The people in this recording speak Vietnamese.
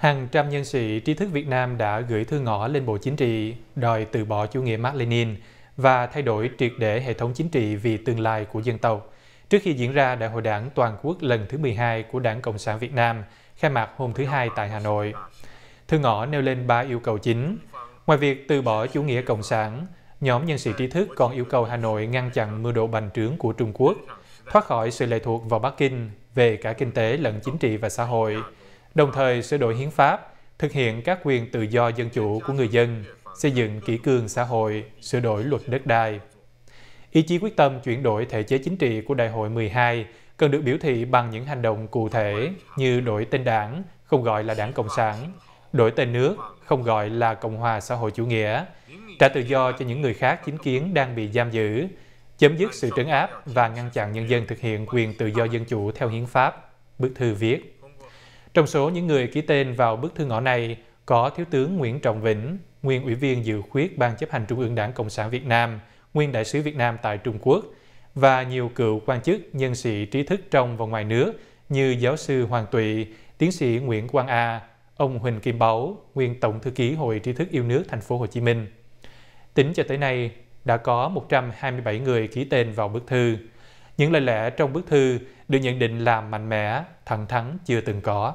Hàng trăm nhân sĩ trí thức Việt Nam đã gửi thư ngỏ lên Bộ Chính trị đòi từ bỏ chủ nghĩa Mác Lenin và thay đổi triệt để hệ thống chính trị vì tương lai của dân tộc. Trước khi diễn ra Đại hội đảng toàn quốc lần thứ 12 của Đảng Cộng sản Việt Nam, khai mạc hôm thứ Hai tại Hà Nội. Thư ngỏ nêu lên ba yêu cầu chính. Ngoài việc từ bỏ chủ nghĩa Cộng sản, nhóm nhân sĩ trí thức còn yêu cầu Hà Nội ngăn chặn mưa độ bành trướng của Trung Quốc, thoát khỏi sự lệ thuộc vào Bắc Kinh về cả kinh tế lẫn chính trị và xã hội, đồng thời sửa đổi hiến pháp, thực hiện các quyền tự do dân chủ của người dân, xây dựng kỷ cương xã hội, sửa đổi luật đất đai. Ý chí quyết tâm chuyển đổi thể chế chính trị của Đại hội 12 cần được biểu thị bằng những hành động cụ thể như đổi tên đảng, không gọi là đảng Cộng sản, đổi tên nước, không gọi là Cộng hòa xã hội chủ nghĩa, trả tự do cho những người khác chính kiến đang bị giam giữ, chấm dứt sự trấn áp và ngăn chặn nhân dân thực hiện quyền tự do dân chủ theo hiến pháp, bức thư viết. Trong số những người ký tên vào bức thư ngỏ này có Thiếu tướng Nguyễn Trọng Vĩnh, nguyên ủy viên dự khuyết Ban chấp hành Trung ương Đảng Cộng sản Việt Nam, nguyên đại sứ Việt Nam tại Trung Quốc và nhiều cựu quan chức, nhân sĩ trí thức trong và ngoài nước như giáo sư Hoàng Tụy, tiến sĩ Nguyễn Quang A, ông Huỳnh Kim Báu, nguyên tổng thư ký Hội trí thức yêu nước thành phố Hồ Chí Minh. Tính cho tới nay, đã có 127 người ký tên vào bức thư những lời lẽ trong bức thư được nhận định là mạnh mẽ thẳng thắn chưa từng có